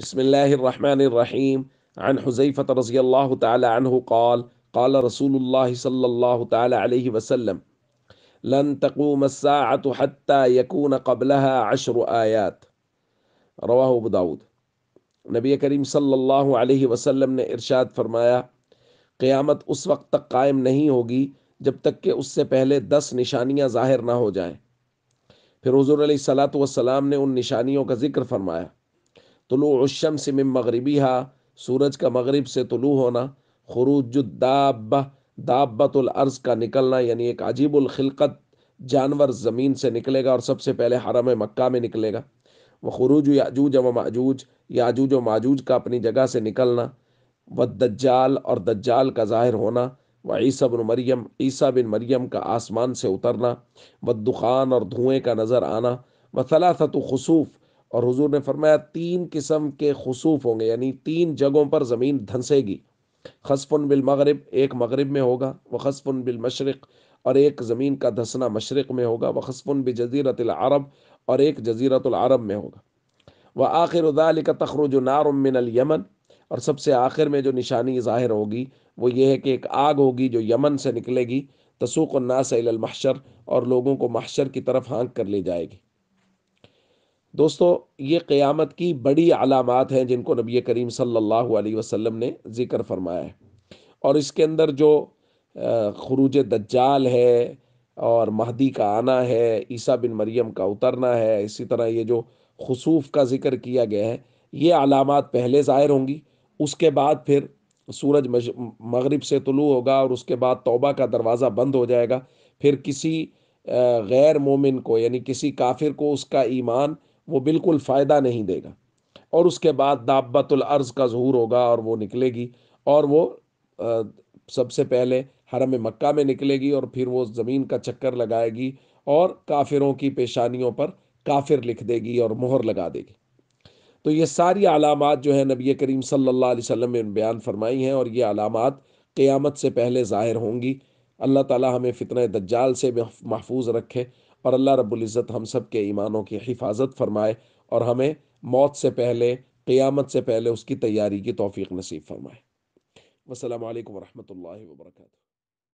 بسم اللہ الرحمن الرحیم رضی اللہ تعالی عنہ قال قال رسول اللہ صلی اللہ تعالی علیہ وسلم لن تقوم الساعة حتى يكون قبلها عشر ابو داود نبی کریم صلی اللہ علیہ وسلم نے ارشاد فرمایا قیامت اس وقت تک قائم نہیں ہوگی جب تک کہ اس سے پہلے دس نشانیاں ظاہر نہ ہو جائیں پھر حضور علیہ السلام والسلام نے ان نشانیوں کا ذکر فرمایا طلوع الشمس من مغربی ہا سورج کا مغرب سے طلوع ہونا خروج الدابہ دابت الارض العرض کا نکلنا یعنی ایک عجیب الخلقت جانور زمین سے نکلے گا اور سب سے پہلے حرم مکہ میں نکلے گا وہ خروج یاجوج و معجوج یاجوج و معجوج کا اپنی جگہ سے نکلنا ود دجال اور دجال کا ظاہر ہونا وہ بن مریم عیسیٰ بن مریم کا آسمان سے اترنا دخان اور دھوئیں کا نظر آنا و صلاحت خصوف اور حضور نے فرمایا تین قسم کے خصوف ہوں گے یعنی تین جگہوں پر زمین دھنسے گی خصف بالمغرب ایک مغرب میں ہوگا وہ خصف بالمشرق اور ایک زمین کا دھسنا مشرق میں ہوگا وہ خصف بجزیرت العرب اور ایک جزیرت العرب میں ہوگا وہ آخر و دال کا تخر و اور سب سے آخر میں جو نشانی ظاہر ہوگی وہ یہ ہے کہ ایک آگ ہوگی جو یمن سے نکلے گی تسوق الناس الی المحشر اور لوگوں کو محشر کی طرف ہانک کر لے جائے گی دوستو یہ قیامت کی بڑی علامات ہیں جن کو نبی کریم صلی اللہ علیہ وسلم نے ذکر فرمایا ہے اور اس کے اندر جو خروج دجال ہے اور مہدی کا آنا ہے عیسیٰ بن مریم کا اترنا ہے اسی طرح یہ جو خصوف کا ذکر کیا گیا ہے یہ علامات پہلے ظاہر ہوں گی اس کے بعد پھر سورج مغرب سے طلوع ہوگا اور اس کے بعد توبہ کا دروازہ بند ہو جائے گا پھر کسی غیر مومن کو یعنی کسی کافر کو اس کا ایمان وہ بالکل فائدہ نہیں دے گا اور اس کے بعد دابت العرض کا ظہور ہوگا اور وہ نکلے گی اور وہ سب سے پہلے حرم مکہ میں نکلے گی اور پھر وہ زمین کا چکر لگائے گی اور کافروں کی پیشانیوں پر کافر لکھ دے گی اور مہر لگا دے گی تو یہ ساری علامات جو ہے نبی کریم صلی اللہ علیہ وسلم نے بیان فرمائی ہیں اور یہ علامات قیامت سے پہلے ظاہر ہوں گی اللہ تعالی ہمیں فتنہ دجال سے محفوظ رکھے اور اللہ رب العزت ہم سب کے ایمانوں کی حفاظت فرمائے اور ہمیں موت سے پہلے قیامت سے پہلے اس کی تیاری کی توفیق نصیب فرمائے وسلام علیکم ورحمۃ اللہ وبرکاتہ